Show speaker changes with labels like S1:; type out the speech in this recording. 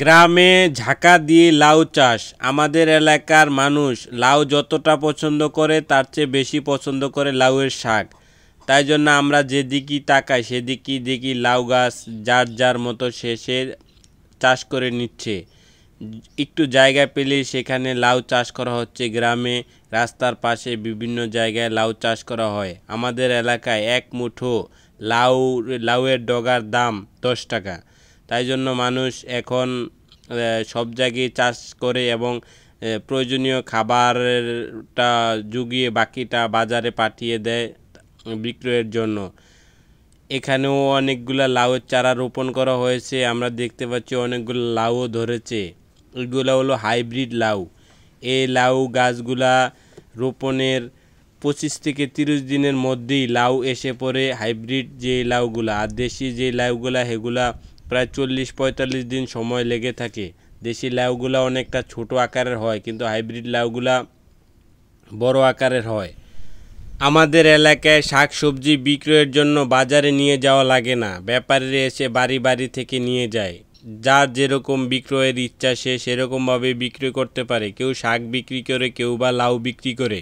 S1: গ্রামে ঝাঁকা দিয়ে লাউ চাষ আমাদের এলাকার মানুষ লাউ যতটা পছন্দ করে তার চেয়ে বেশি পছন্দ করে লাউয়ের শাক তাই জন্য আমরা যেদিকেই তাকাই সেদিকেই দেখি লাউ গাছ যার যার মতো শেষে চাষ করে নিচ্ছে একটু জায়গা পেলে সেখানে লাউ চাষ করা হচ্ছে গ্রামে রাস্তার পাশে বিভিন্ন জায়গায় লাউ চাষ করা হয় আমাদের এলাকায় এক মুঠো লাউ লাউয়ের ডগার দাম দশ টাকা তাই জন্য মানুষ এখন সব জায়গায় চাষ করে এবং প্রয়োজনীয় খাবারটা জুগিয়ে বাকিটা বাজারে পাঠিয়ে দেয় বিক্রয়ের জন্য এখানেও অনেকগুলা লাউয়ের চারা রোপণ করা হয়েছে আমরা দেখতে পাচ্ছি অনেকগুলো লাউও ধরেছে এগুলো হলো হাইব্রিড লাউ এই লাউ গাছগুলা রোপণের পঁচিশ থেকে তিরিশ দিনের মধ্যেই লাউ এসে পড়ে হাইব্রিড যে লাউগুলা আর দেশি যে লাউগুলা সেগুলা প্রায় চল্লিশ পঁয়তাল্লিশ দিন সময় লেগে থাকে দেশি লাউগুলা অনেকটা ছোট আকারের হয় কিন্তু হাইব্রিড লাউগুলা বড় আকারের হয় আমাদের এলাকায় শাক সবজি বিক্রয়ের জন্য বাজারে নিয়ে যাওয়া লাগে না ব্যাপারীরা এসে বাড়ি বাড়ি থেকে নিয়ে যায় যার যেরকম বিক্রয়ের ইচ্ছা সে সেরকমভাবে বিক্রি করতে পারে কেউ শাক বিক্রি করে কেউ বা লাউ বিক্রি করে